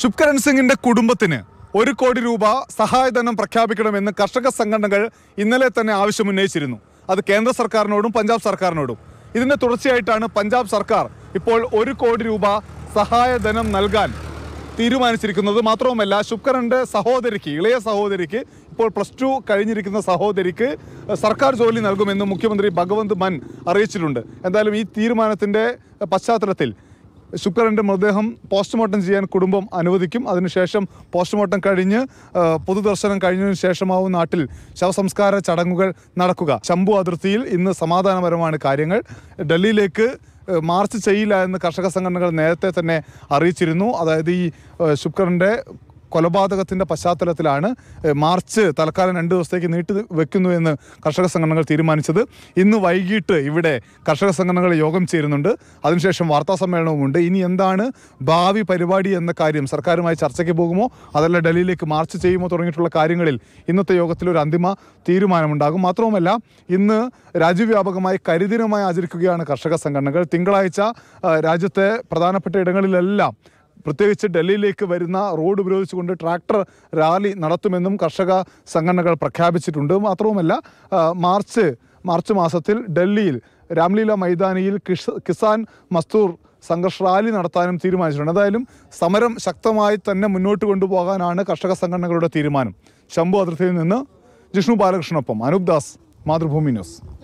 ശുക്രൻ സിംഗിന്റെ കുടുംബത്തിന് ഒരു കോടി രൂപ സഹായധനം പ്രഖ്യാപിക്കണമെന്ന് കർഷക സംഘടനകൾ ഇന്നലെ തന്നെ ആവശ്യമുന്നയിച്ചിരുന്നു അത് കേന്ദ്ര സർക്കാരിനോടും പഞ്ചാബ് സർക്കാരിനോടും ഇതിന്റെ തുടർച്ചയായിട്ടാണ് പഞ്ചാബ് സർക്കാർ ഇപ്പോൾ ഒരു കോടി രൂപ സഹായധനം നൽകാൻ തീരുമാനിച്ചിരിക്കുന്നത് മാത്രവുമല്ല ശുക്രന്റെ സഹോദരിക്ക് ഇളയ സഹോദരിക്ക് ഇപ്പോൾ പ്ലസ് ടു കഴിഞ്ഞിരിക്കുന്ന സഹോദരിക്ക് സർക്കാർ ജോലി നൽകുമെന്ന് മുഖ്യമന്ത്രി ഭഗവന്ത് മൻ അറിയിച്ചിട്ടുണ്ട് എന്തായാലും ഈ തീരുമാനത്തിന്റെ പശ്ചാത്തലത്തിൽ ശുക്രൻ്റെ മൃതദേഹം പോസ്റ്റ്മോർട്ടം ചെയ്യാൻ കുടുംബം അനുവദിക്കും അതിനുശേഷം പോസ്റ്റ്മോർട്ടം കഴിഞ്ഞ് പൊതുദർശനം കഴിഞ്ഞതിന് ശേഷമാവും നാട്ടിൽ ശവസംസ്കാര ചടങ്ങുകൾ നടക്കുക ശംഭു അതിർത്തിയിൽ ഇന്ന് സമാധാനപരമാണ് കാര്യങ്ങൾ ഡൽഹിയിലേക്ക് മാർച്ച് ചെയ്യില്ല എന്ന് കർഷക സംഘടനകൾ നേരത്തെ തന്നെ അറിയിച്ചിരുന്നു അതായത് ഈ ശുക്രൻ്റെ കൊലപാതകത്തിൻ്റെ പശ്ചാത്തലത്തിലാണ് മാർച്ച് തൽക്കാലം രണ്ട് ദിവസത്തേക്ക് നീട്ടി വെക്കുന്നു എന്ന് കർഷക സംഘടനകൾ തീരുമാനിച്ചത് ഇന്ന് വൈകിട്ട് ഇവിടെ കർഷക സംഘടനകൾ യോഗം ചേരുന്നുണ്ട് അതിനുശേഷം വാർത്താ സമ്മേളനവുമുണ്ട് ഇനി എന്താണ് ഭാവി പരിപാടി എന്ന കാര്യം സർക്കാരുമായി ചർച്ചയ്ക്ക് പോകുമോ അതല്ല ഡൽഹിയിലേക്ക് മാർച്ച് ചെയ്യുമോ തുടങ്ങിയിട്ടുള്ള കാര്യങ്ങളിൽ ഇന്നത്തെ യോഗത്തിൽ ഒരു അന്തിമ തീരുമാനമുണ്ടാകും മാത്രവുമല്ല ഇന്ന് രാജ്യവ്യാപകമായി കരിദിനമായി ആചരിക്കുകയാണ് കർഷക സംഘടനകൾ തിങ്കളാഴ്ച രാജ്യത്തെ പ്രധാനപ്പെട്ട ഇടങ്ങളിലെല്ലാം പ്രത്യേകിച്ച് ഡൽഹിയിലേക്ക് വരുന്ന റോഡ് ഉപയോഗിച്ചുകൊണ്ട് ട്രാക്ടർ റാലി നടത്തുമെന്നും കർഷക സംഘടനകൾ പ്രഖ്യാപിച്ചിട്ടുണ്ട് മാത്രവുമല്ല മാർച്ച് മാർച്ച് മാസത്തിൽ ഡൽഹിയിൽ രാംലീല മൈതാനിയിൽ കിസാൻ മസ്തൂർ സംഘർഷ റാലി നടത്താനും തീരുമാനിച്ചിട്ടുണ്ട് എന്തായാലും സമരം ശക്തമായി തന്നെ മുന്നോട്ട് കൊണ്ടുപോകാനാണ് കർഷക സംഘടനകളുടെ തീരുമാനം ശംഭു അതിർത്തിയിൽ നിന്ന് ജിഷ്ണു ബാലകൃഷ്ണനൊപ്പം അനൂപ് ദാസ് മാതൃഭൂമി ന്യൂസ്